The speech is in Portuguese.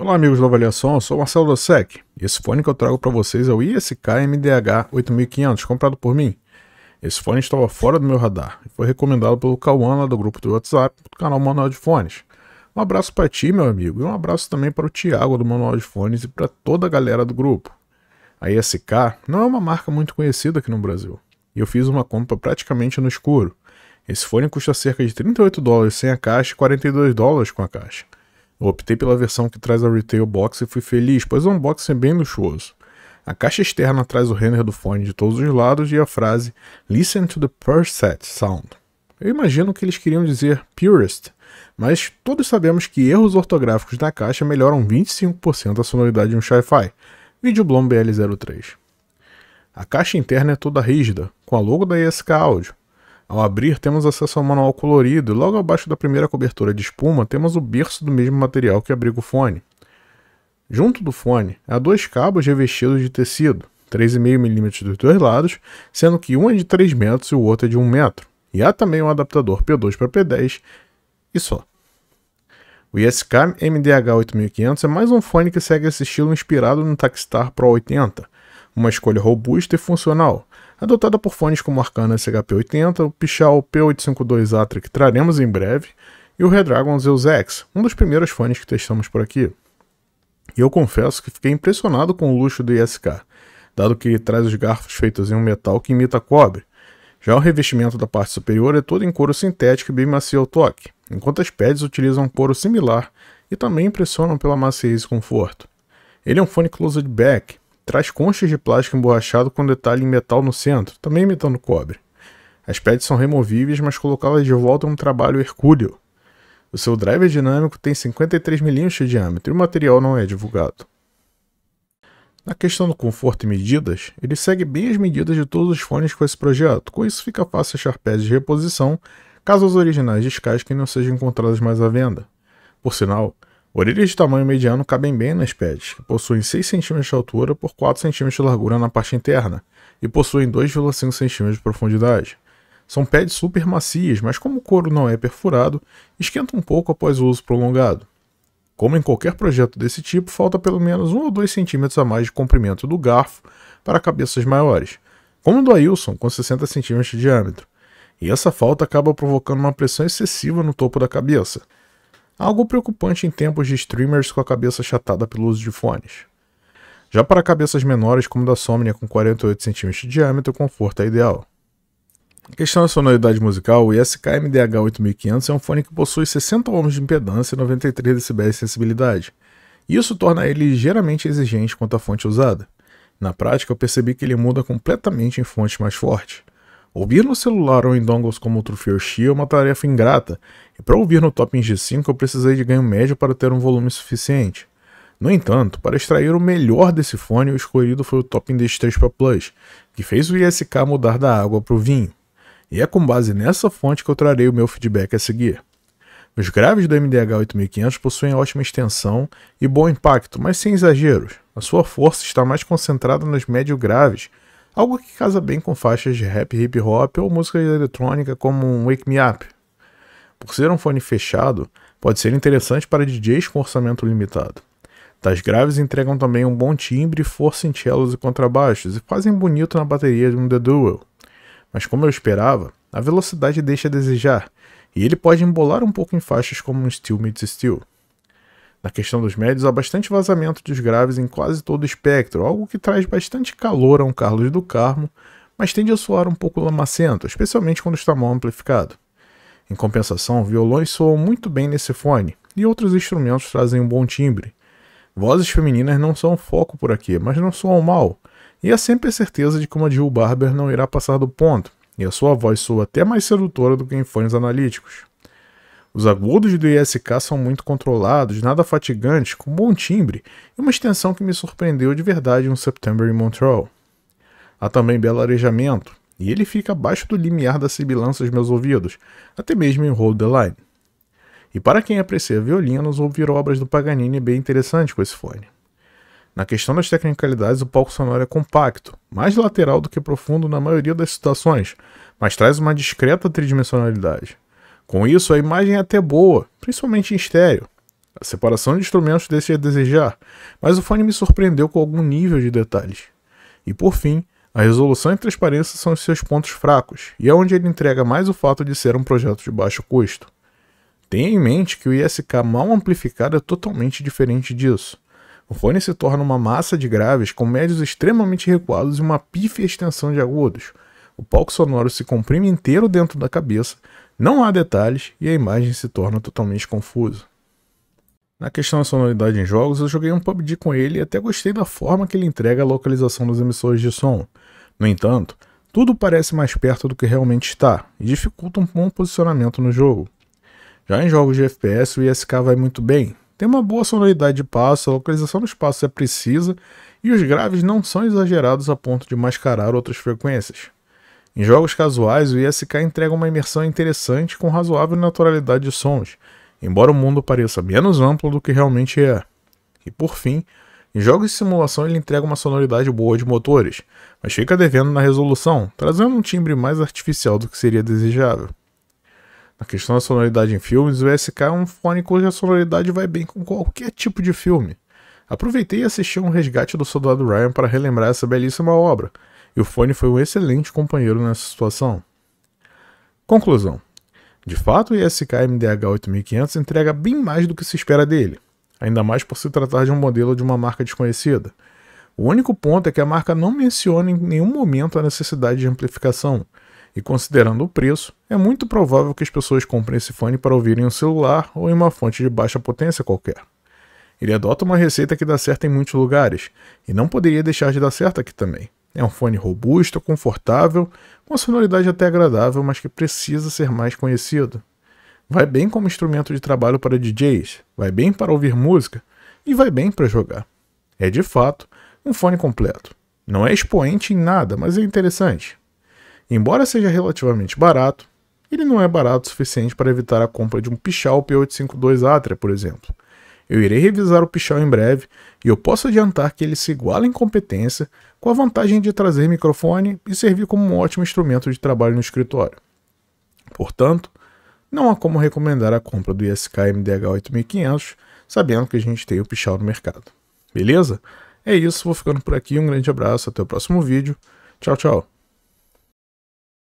Olá, amigos do Avaliação, eu sou Marcelo Dossec. Esse fone que eu trago para vocês é o ISK MDH 8500, comprado por mim. Esse fone estava fora do meu radar e foi recomendado pelo Cauã lá do grupo do WhatsApp, do canal Manual de Fones. Um abraço para ti, meu amigo, e um abraço também para o Tiago do Manual de Fones e para toda a galera do grupo. A ISK não é uma marca muito conhecida aqui no Brasil, e eu fiz uma compra praticamente no escuro. Esse fone custa cerca de 38 dólares sem a caixa e 42 dólares com a caixa. Eu optei pela versão que traz a Retail Box e fui feliz, pois o unboxing é bem luxuoso. A caixa externa traz o render do fone de todos os lados e a frase Listen to the Perset Sound. Eu imagino que eles queriam dizer purist, mas todos sabemos que erros ortográficos na caixa melhoram 25% a sonoridade de um shi fi Vídeo BL03. A caixa interna é toda rígida, com a logo da ESK Audio, ao abrir, temos acesso ao manual colorido e logo abaixo da primeira cobertura de espuma temos o berço do mesmo material que abriga o fone. Junto do fone, há dois cabos revestidos de tecido, 3,5 mm dos dois lados, sendo que um é de 3 metros e o outro é de 1 metro. E há também um adaptador P2 para P10 e só. O ISK MDH8500 é mais um fone que segue esse estilo inspirado no Takstar Pro 80, uma escolha robusta e funcional, Adotada por fones como Arcana SHP-80, o Pichal P852A que traremos em breve, e o Redragon Zeus X, um dos primeiros fones que testamos por aqui. E eu confesso que fiquei impressionado com o luxo do ISK, dado que traz os garfos feitos em um metal que imita cobre. Já o revestimento da parte superior é todo em couro sintético e bem macio ao toque, enquanto as pads utilizam couro similar e também impressionam pela maciez e conforto. Ele é um fone closed back, Traz conchas de plástico emborrachado com detalhe em metal no centro, também imitando cobre. As pads são removíveis, mas colocá-las de volta é um trabalho hercúleo. O seu driver dinâmico tem 53mm de diâmetro e o material não é divulgado. Na questão do conforto e medidas, ele segue bem as medidas de todos os fones com esse projeto, com isso fica fácil achar pads de reposição caso os originais descasquem e não sejam encontrados mais à venda. Por sinal, Orelhas de tamanho mediano cabem bem nas pads, que possuem 6 cm de altura por 4 cm de largura na parte interna e possuem 2,5 cm de profundidade. São pads super macias, mas como o couro não é perfurado, esquenta um pouco após o uso prolongado. Como em qualquer projeto desse tipo, falta pelo menos 1 ou 2 cm a mais de comprimento do garfo para cabeças maiores, como o do Ailson, com 60 cm de diâmetro. E essa falta acaba provocando uma pressão excessiva no topo da cabeça, algo preocupante em tempos de streamers com a cabeça achatada pelo uso de fones. Já para cabeças menores como da Somnia né, com 48 cm de diâmetro, o conforto é ideal. Em questão da sonoridade musical, o ISK MDH8500 é um fone que possui 60 ohms de impedância e 93 dB de sensibilidade. Isso torna ele ligeiramente exigente quanto à fonte usada. Na prática, eu percebi que ele muda completamente em fontes mais fortes. Ouvir no celular ou em dongles como o Trufioshi é uma tarefa ingrata, e para ouvir no Top G5 eu precisei de ganho médio para ter um volume suficiente. No entanto, para extrair o melhor desse fone, o escolhido foi o Top d 3 Pro Plus, que fez o ISK mudar da água para o vinho. E é com base nessa fonte que eu trarei o meu feedback a seguir. Os graves do MDH 8500 possuem ótima extensão e bom impacto, mas sem exageros. A sua força está mais concentrada nos médio graves, algo que casa bem com faixas de rap, hip hop ou música eletrônica como um Wake Me Up. Por ser um fone fechado, pode ser interessante para DJs com orçamento limitado. Das graves entregam também um bom timbre, força em cellos e contrabaixos e fazem bonito na bateria de um The Duel. Mas como eu esperava, a velocidade deixa a desejar, e ele pode embolar um pouco em faixas como um Steel Meets Steel. Na questão dos médios, há bastante vazamento dos graves em quase todo o espectro, algo que traz bastante calor a um Carlos do Carmo, mas tende a soar um pouco lamacento, especialmente quando está mal amplificado. Em compensação, violões soam muito bem nesse fone, e outros instrumentos trazem um bom timbre. Vozes femininas não são foco por aqui, mas não soam mal, e há sempre a certeza de como a Jill Barber não irá passar do ponto, e a sua voz soa até mais sedutora do que em fones analíticos. Os agudos do ISK são muito controlados, nada fatigantes, com bom timbre e uma extensão que me surpreendeu de verdade no September em Montreal. Há também belo arejamento, e ele fica abaixo do limiar da sibilança dos meus ouvidos, até mesmo em Hold the Line. E para quem aprecia violinos, ouvir obras do Paganini é bem interessante com esse fone. Na questão das tecnicalidades, o palco sonoro é compacto, mais lateral do que profundo na maioria das situações, mas traz uma discreta tridimensionalidade. Com isso, a imagem é até boa, principalmente em estéreo. A separação de instrumentos deixa a desejar, mas o fone me surpreendeu com algum nível de detalhes. E por fim, a resolução e transparência são os seus pontos fracos, e é onde ele entrega mais o fato de ser um projeto de baixo custo. Tenha em mente que o ISK mal amplificado é totalmente diferente disso. O fone se torna uma massa de graves com médios extremamente recuados e uma pífia extensão de agudos. O palco sonoro se comprime inteiro dentro da cabeça, não há detalhes e a imagem se torna totalmente confusa. Na questão da sonoridade em jogos, eu joguei um PUBG com ele e até gostei da forma que ele entrega a localização das emissoras de som. No entanto, tudo parece mais perto do que realmente está e dificulta um bom posicionamento no jogo. Já em jogos de FPS, o ISK vai muito bem. Tem uma boa sonoridade de passo, a localização dos passos é precisa e os graves não são exagerados a ponto de mascarar outras frequências. Em jogos casuais, o ISK entrega uma imersão interessante com razoável naturalidade de sons, embora o mundo pareça menos amplo do que realmente é. E por fim, em jogos de simulação ele entrega uma sonoridade boa de motores, mas fica devendo na resolução, trazendo um timbre mais artificial do que seria desejável. Na questão da sonoridade em filmes, o SK é um fone cuja sonoridade vai bem com qualquer tipo de filme. Aproveitei e assisti um resgate do Soldado Ryan para relembrar essa belíssima obra, e o Fone foi um excelente companheiro nessa situação. Conclusão. De fato, o ISK MDH 8500 entrega bem mais do que se espera dele, ainda mais por se tratar de um modelo de uma marca desconhecida. O único ponto é que a marca não menciona em nenhum momento a necessidade de amplificação, e considerando o preço, é muito provável que as pessoas comprem esse fone para ouvir em um celular ou em uma fonte de baixa potência qualquer. Ele adota uma receita que dá certo em muitos lugares, e não poderia deixar de dar certo aqui também. É um fone robusto, confortável, com sonoridade até agradável, mas que precisa ser mais conhecido. Vai bem como instrumento de trabalho para DJs, vai bem para ouvir música e vai bem para jogar. É de fato um fone completo. Não é expoente em nada, mas é interessante. Embora seja relativamente barato, ele não é barato o suficiente para evitar a compra de um Pichal P852 Atria, por exemplo. Eu irei revisar o Pichal em breve e eu posso adiantar que ele se iguala em competência com a vantagem de trazer microfone e servir como um ótimo instrumento de trabalho no escritório. Portanto, não há como recomendar a compra do ISK MDH 8500 sabendo que a gente tem o pichal no mercado. Beleza? É isso, vou ficando por aqui. Um grande abraço, até o próximo vídeo. Tchau, tchau.